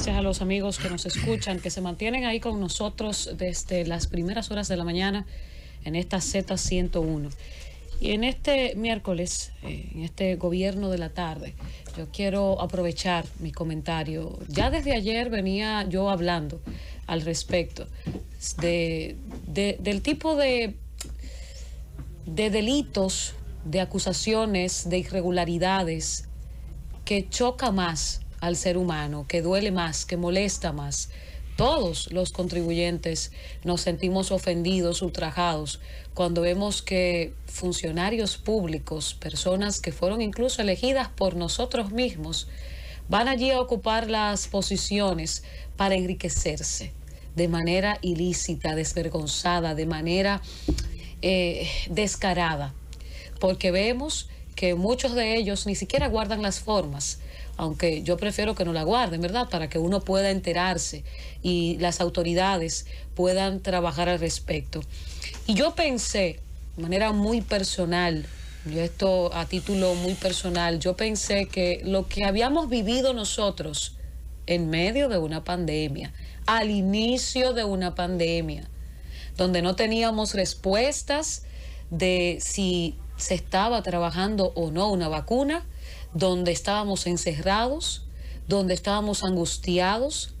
gracias a los amigos que nos escuchan, que se mantienen ahí con nosotros desde las primeras horas de la mañana en esta Z101. Y en este miércoles, eh, en este gobierno de la tarde, yo quiero aprovechar mi comentario. Ya desde ayer venía yo hablando al respecto del tipo de, de delitos, de acusaciones, de irregularidades que choca más al ser humano, que duele más, que molesta más. Todos los contribuyentes nos sentimos ofendidos, ultrajados, cuando vemos que funcionarios públicos, personas que fueron incluso elegidas por nosotros mismos, van allí a ocupar las posiciones para enriquecerse de manera ilícita, desvergonzada, de manera eh, descarada, porque vemos que muchos de ellos ni siquiera guardan las formas, aunque yo prefiero que no la guarden, ¿verdad? Para que uno pueda enterarse y las autoridades puedan trabajar al respecto. Y yo pensé, de manera muy personal, yo esto a título muy personal, yo pensé que lo que habíamos vivido nosotros en medio de una pandemia, al inicio de una pandemia, donde no teníamos respuestas de si se estaba trabajando o no una vacuna, donde estábamos encerrados, donde estábamos angustiados.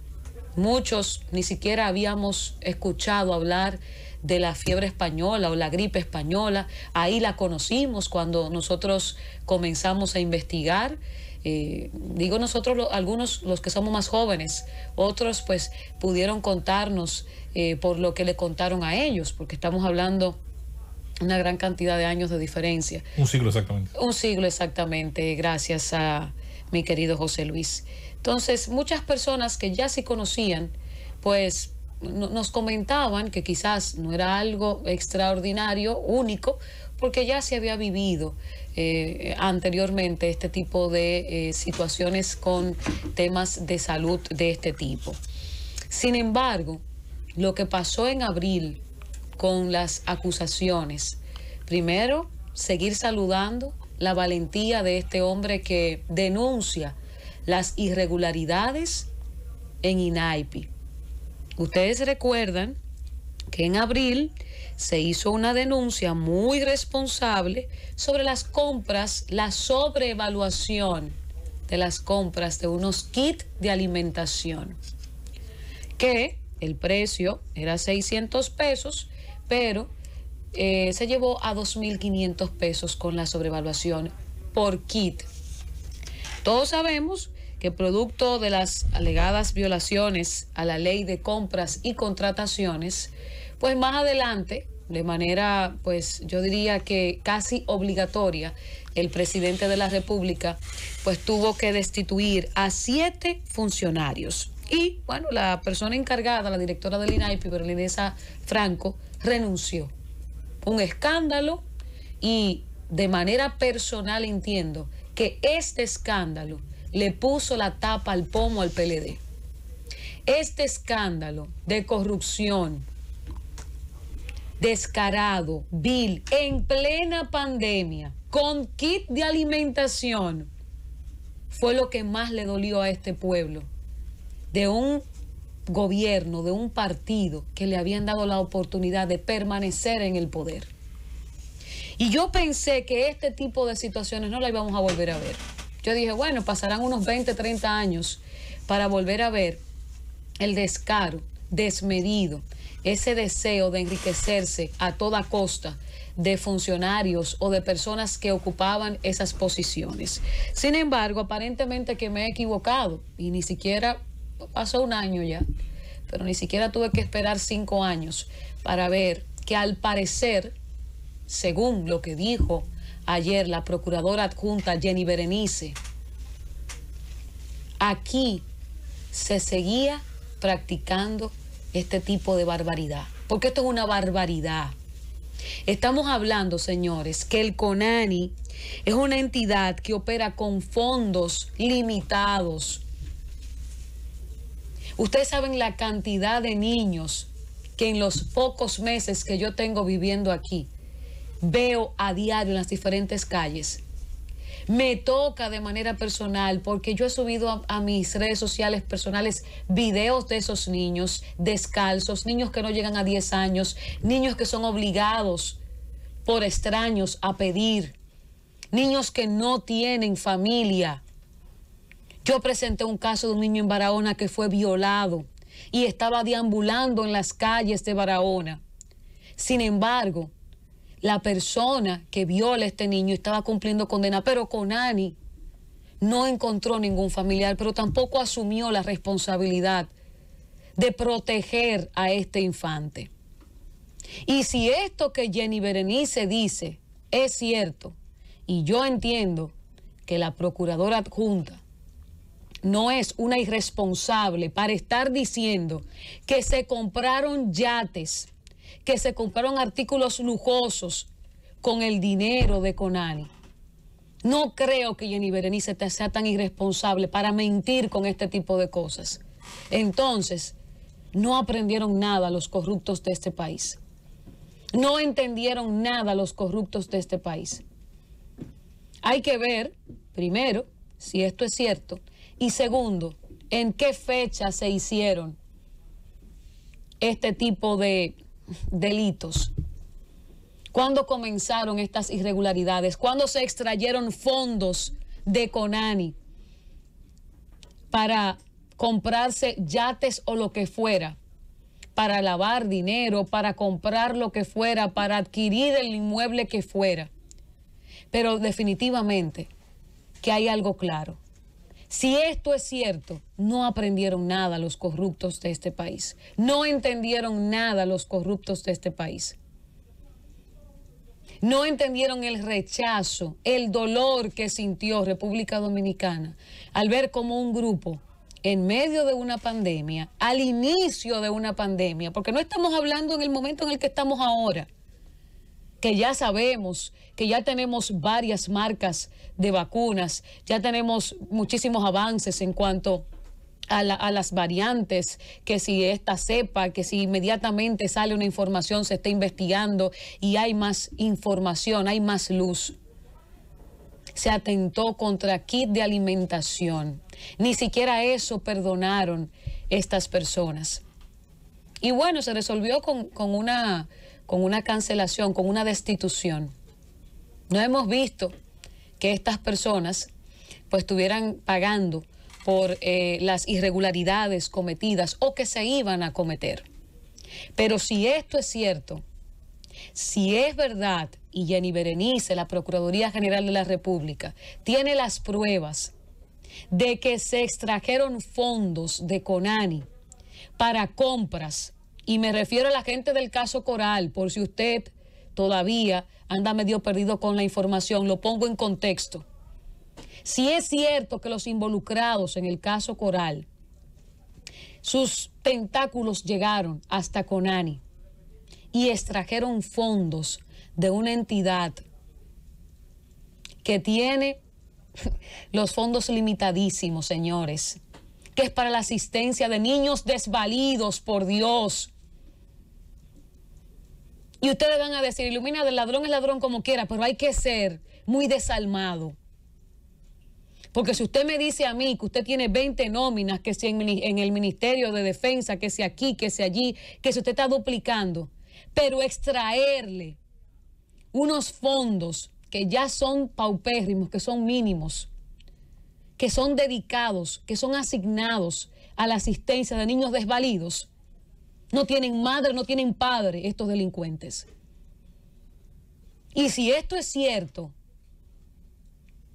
Muchos ni siquiera habíamos escuchado hablar de la fiebre española o la gripe española. Ahí la conocimos cuando nosotros comenzamos a investigar. Eh, digo nosotros, algunos los que somos más jóvenes, otros pues pudieron contarnos eh, por lo que le contaron a ellos, porque estamos hablando una gran cantidad de años de diferencia. Un siglo exactamente. Un siglo exactamente, gracias a mi querido José Luis. Entonces, muchas personas que ya se conocían, pues nos comentaban que quizás no era algo extraordinario, único, porque ya se había vivido eh, anteriormente este tipo de eh, situaciones con temas de salud de este tipo. Sin embargo, lo que pasó en abril con las acusaciones. Primero, seguir saludando la valentía de este hombre que denuncia las irregularidades en INAIPI. Ustedes recuerdan que en abril se hizo una denuncia muy responsable sobre las compras, la sobrevaluación... de las compras de unos kits de alimentación, que el precio era 600 pesos pero eh, se llevó a 2.500 pesos con la sobrevaluación por kit. Todos sabemos que producto de las alegadas violaciones a la ley de compras y contrataciones, pues más adelante, de manera, pues yo diría que casi obligatoria, el presidente de la República, pues tuvo que destituir a siete funcionarios. Y bueno, la persona encargada, la directora del INAIPI, Berlinesa Franco, renunció. Un escándalo y de manera personal entiendo que este escándalo le puso la tapa al pomo al PLD. Este escándalo de corrupción descarado, vil, en plena pandemia, con kit de alimentación, fue lo que más le dolió a este pueblo. De un gobierno, de un partido que le habían dado la oportunidad de permanecer en el poder. Y yo pensé que este tipo de situaciones no la íbamos a volver a ver. Yo dije, bueno, pasarán unos 20, 30 años para volver a ver el descaro desmedido, ese deseo de enriquecerse a toda costa de funcionarios o de personas que ocupaban esas posiciones. Sin embargo, aparentemente que me he equivocado y ni siquiera pasó un año ya pero ni siquiera tuve que esperar cinco años para ver que al parecer, según lo que dijo ayer la procuradora adjunta Jenny Berenice, aquí se seguía practicando este tipo de barbaridad, porque esto es una barbaridad. Estamos hablando, señores, que el CONANI es una entidad que opera con fondos limitados Ustedes saben la cantidad de niños que en los pocos meses que yo tengo viviendo aquí, veo a diario en las diferentes calles. Me toca de manera personal porque yo he subido a, mis redes sociales personales videos de esos niños descalzos, niños que no llegan a 10 años, niños que son obligados por extraños a pedir, niños que no tienen familia, yo presenté un caso de un niño en Barahona que fue violado y estaba deambulando en las calles de Barahona. Sin embargo, la persona que viola a este niño estaba cumpliendo condena, pero Conani no encontró ningún familiar, pero tampoco asumió la responsabilidad de proteger a este infante. Y si esto que Jenny Berenice dice es cierto, y yo entiendo que la procuradora adjunta no es una irresponsable para estar diciendo que se compraron yates, que se compraron artículos lujosos con el dinero de Conani. No creo que Jenny Berenice sea tan irresponsable para mentir con este tipo de cosas. Entonces, no aprendieron nada los corruptos de este país. No entendieron nada los corruptos de este país. Hay que ver, primero, si esto es cierto, y segundo, ¿en qué fecha se hicieron este tipo de delitos? ¿Cuándo comenzaron estas irregularidades? ¿Cuándo se extrayeron fondos de Conani para comprarse yates o lo que fuera? para lavar dinero, para comprar lo que fuera, para adquirir el inmueble que fuera. Pero definitivamente que hay algo claro. Si esto es cierto, no aprendieron nada los corruptos de este país. No entendieron nada los corruptos de este país. No entendieron el rechazo, el dolor que sintió República Dominicana al ver como un grupo en medio de una pandemia, al inicio de una pandemia, porque no estamos hablando en el momento en el que estamos ahora que ya sabemos que ya tenemos varias marcas de vacunas, ya tenemos muchísimos avances en cuanto a, las variantes, que si esta sepa que si inmediatamente sale una información, se está investigando y hay más información, hay más luz. Se atentó contra kit de alimentación. Ni siquiera eso perdonaron estas personas. Y bueno, se resolvió con una con una cancelación, con una destitución. No hemos visto que estas personas pues estuvieran pagando por eh, las irregularidades cometidas o que se iban a cometer. Pero si esto es cierto, si es verdad, y Jenny Berenice, la Procuraduría General de la República, tiene las pruebas de que se extrajeron fondos de Conani para compras y me refiero a la gente del caso Coral, por si usted todavía anda medio perdido con la información, lo pongo en contexto. Si es cierto que los involucrados en el caso Coral, sus tentáculos llegaron hasta Conani y extrajeron fondos de una entidad que tiene los fondos limitadísimos, señores que es para la asistencia de niños desvalidos por Dios. Y ustedes van a decir, ilumina del ladrón es ladrón como quiera, pero hay que ser muy desalmado. Porque si usted me dice a mí que usted tiene 20 nóminas, que si en, el Ministerio de Defensa, que sea aquí, que sea allí, que si usted está duplicando, pero extraerle unos fondos que ya son paupérrimos, que son mínimos, que son dedicados, que son asignados a la asistencia de niños desvalidos, no tienen madre, no tienen padre estos delincuentes. Y si esto es cierto,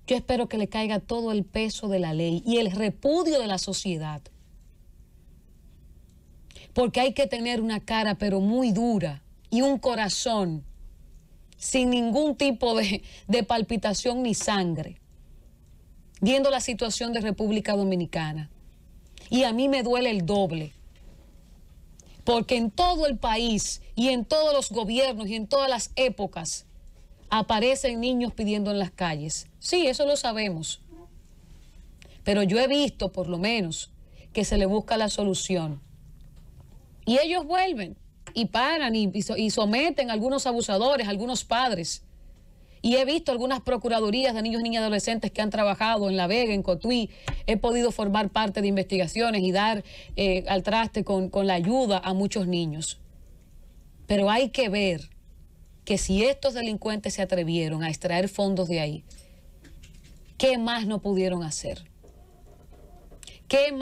yo espero que le caiga todo el peso de la ley y el repudio de la sociedad. Porque hay que tener una cara pero muy dura y un corazón sin ningún tipo de, de palpitación ni sangre viendo la situación de República Dominicana. Y a mí me duele el doble, porque en todo el país y en todos los gobiernos y en todas las épocas aparecen niños pidiendo en las calles. Sí, eso lo sabemos. Pero yo he visto, por lo menos, que se le busca la solución. Y ellos vuelven y paran y, someten a algunos abusadores, a algunos padres y he visto algunas procuradurías de niños y niñas adolescentes que han trabajado en La Vega, en Cotuí, he podido formar parte de investigaciones y dar eh, al traste con, con la ayuda a muchos niños. Pero hay que ver que si estos delincuentes se atrevieron a extraer fondos de ahí, ¿qué más no pudieron hacer?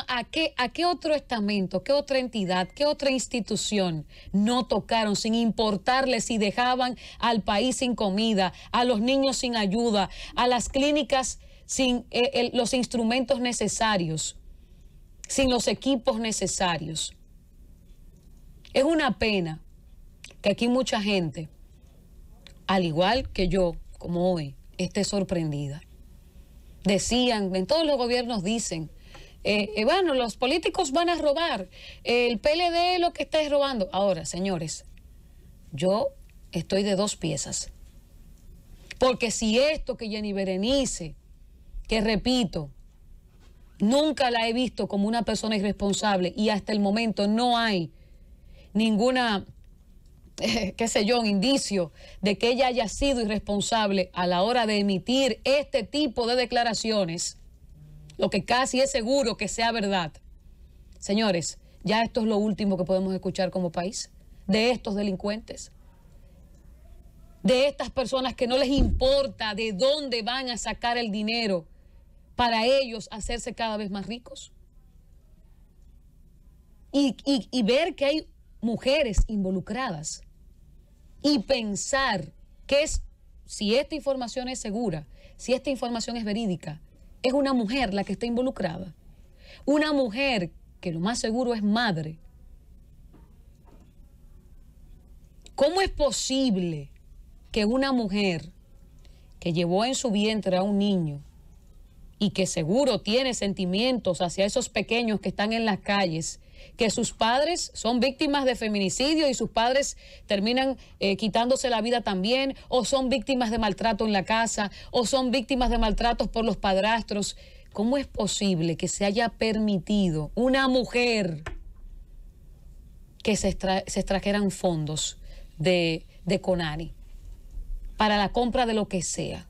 a, qué, otro estamento, qué otra entidad, qué otra institución no tocaron sin importarle si dejaban al país sin comida, a los niños sin ayuda, a las clínicas sin eh, los instrumentos necesarios, sin los equipos necesarios? Es una pena que aquí mucha gente, al igual que yo, como hoy, esté sorprendida. Decían, en todos los gobiernos dicen, eh, eh, bueno, los políticos van a robar, el PLD lo que está robando. Ahora, señores, yo estoy de dos piezas. Porque si esto que Jenny Berenice, que repito, nunca la he visto como una persona irresponsable y hasta el momento no hay ninguna, qué sé yo, un indicio de que ella haya sido irresponsable a la hora de emitir este tipo de declaraciones lo que casi es seguro que sea verdad. Señores, ya esto es lo último que podemos escuchar como país, de estos delincuentes, de estas personas que no les importa de dónde van a sacar el dinero para ellos hacerse cada vez más ricos. Y, ver que hay mujeres involucradas y pensar que es, si esta información es segura, si esta información es verídica, es una mujer la que está involucrada. Una mujer que lo más seguro es madre. ¿Cómo es posible que una mujer que llevó en su vientre a un niño y que seguro tiene sentimientos hacia esos pequeños que están en las calles que sus padres son víctimas de feminicidio y sus padres terminan eh, quitándose la vida también, o son víctimas de maltrato en la casa, o son víctimas de maltratos por los padrastros. ¿Cómo es posible que se haya permitido una mujer que se, extrajeran fondos de, de Conani para la compra de lo que sea?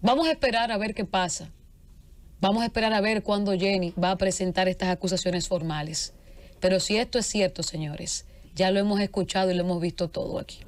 Vamos a esperar a ver qué pasa. Vamos a esperar a ver cuándo Jenny va a presentar estas acusaciones formales. Pero si esto es cierto, señores, ya lo hemos escuchado y lo hemos visto todo aquí.